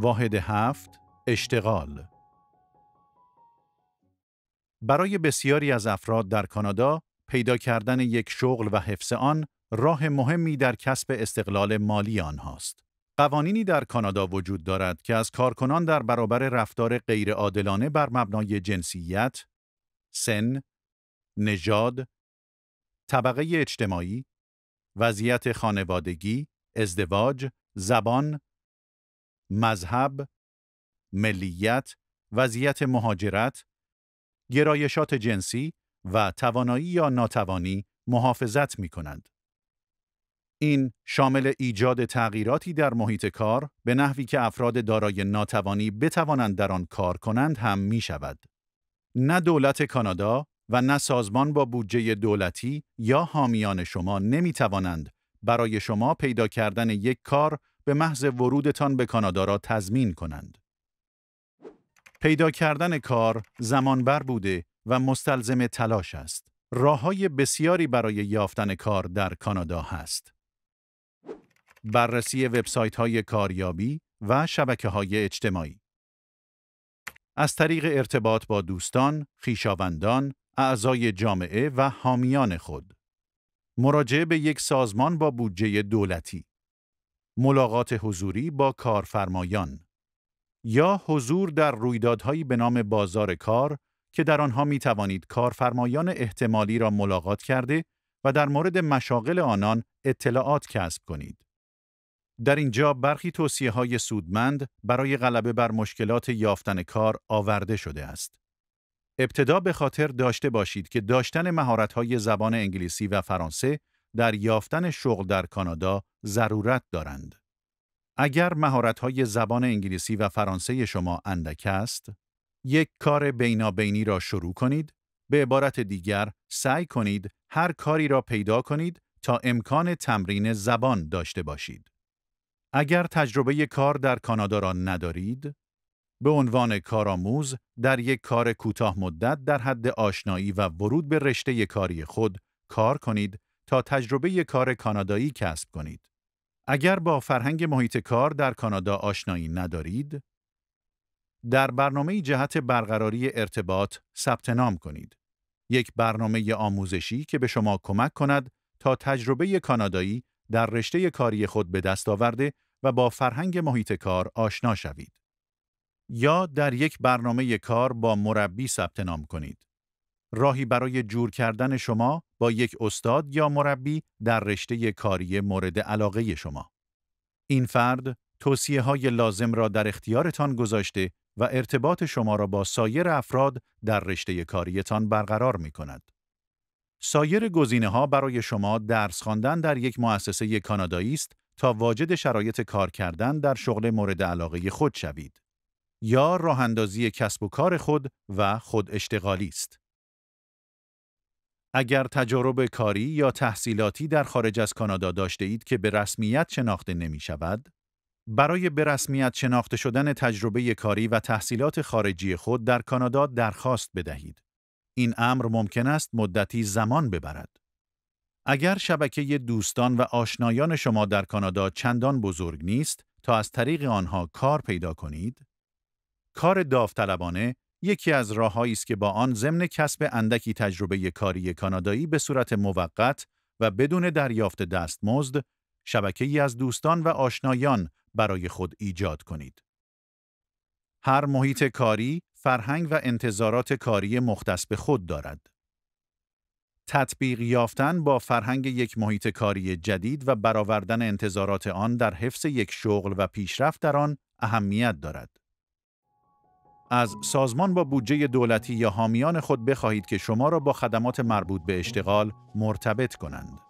واحد هفت اشتغال برای بسیاری از افراد در کانادا پیدا کردن یک شغل و حفظ آن راه مهمی در کسب استقلال مالی آنهاست. قوانینی در کانادا وجود دارد که از کارکنان در برابر رفتار غیرعادلانه بر مبنای جنسیت، سن، نژاد، طبقه اجتماعی، وضعیت خانوادگی، ازدواج، زبان، مذهب، ملیت، وضعیت مهاجرت، گرایشات جنسی و توانایی یا ناتوانی محافظت می کنند. این شامل ایجاد تغییراتی در محیط کار به نحوی که افراد دارای ناتوانی بتوانند در آن کار کنند هم می شود. نه دولت کانادا و نه سازمان با بودجه دولتی یا حامیان شما نمی توانند برای شما پیدا کردن یک کار به محض ورودتان به کانادا را تضمین کنند. پیدا کردن کار زمانبر بوده و مستلزم تلاش است. راه های بسیاری برای یافتن کار در کانادا هست. بررسی وبسایت های کاریابی و شبکه های اجتماعی از طریق ارتباط با دوستان، خیشاوندان، اعضای جامعه و حامیان خود مراجعه به یک سازمان با بودجه دولتی ملاقات حضوری با کارفرمایان یا حضور در رویدادهایی به نام بازار کار که در آنها می توانید کارفرمایان احتمالی را ملاقات کرده و در مورد مشاغل آنان اطلاعات کسب کنید. در اینجا برخی توصیه های سودمند برای غلبه بر مشکلات یافتن کار آورده شده است. ابتدا به خاطر داشته باشید که داشتن مهارت های زبان انگلیسی و فرانسه در یافتن شغل در کانادا ضرورت دارند. اگر های زبان انگلیسی و فرانسه شما اندک است، یک کار بینابینی را شروع کنید. به عبارت دیگر، سعی کنید هر کاری را پیدا کنید تا امکان تمرین زبان داشته باشید. اگر تجربه کار در کانادا را ندارید، به عنوان کارآموز در یک کار کوتاه مدت در حد آشنایی و ورود به رشته کاری خود کار کنید تا تجربه کار کانادایی کسب کنید. اگر با فرهنگ محیط کار در کانادا آشنایی ندارید، در برنامه جهت برقراری ارتباط ثبت نام کنید. یک برنامه آموزشی که به شما کمک کند تا تجربه کانادایی در رشته کاری خود به دست آورده و با فرهنگ محیط کار آشنا شوید. یا در یک برنامه کار با مربی ثبت نام کنید. راهی برای جور کردن شما با یک استاد یا مربی در رشته کاری مورد علاقه شما. این فرد توصیه های لازم را در اختیارتان گذاشته و ارتباط شما را با سایر افراد در رشته کاریتان برقرار می کند. سایر گزینه ها برای شما درس خواندن در یک مؤسسه کانادایی است تا واجد شرایط کار کردن در شغل مورد علاقه خود شوید یا راه کسب و کار خود و خود اشتغالی است. اگر تجارب کاری یا تحصیلاتی در خارج از کانادا داشته اید که به رسمیت شناخته نمی شود، برای به رسمیت شناخته شدن تجربه کاری و تحصیلات خارجی خود در کانادا درخواست بدهید. این امر ممکن است مدتی زمان ببرد. اگر شبکه دوستان و آشنایان شما در کانادا چندان بزرگ نیست تا از طریق آنها کار پیدا کنید، کار داوطلبانه یکی از راههایی است که با آن ضمن کسب اندکی تجربه کاری کانادایی به صورت موقت و بدون دریافت دستمزد شبکه از دوستان و آشنایان برای خود ایجاد کنید. هر محیط کاری فرهنگ و انتظارات کاری مختص به خود دارد. تطبیق یافتن با فرهنگ یک محیط کاری جدید و برآوردن انتظارات آن در حفظ یک شغل و پیشرفت در آن اهمیت دارد. از سازمان با بودجه دولتی یا حامیان خود بخواهید که شما را با خدمات مربوط به اشتغال مرتبط کنند.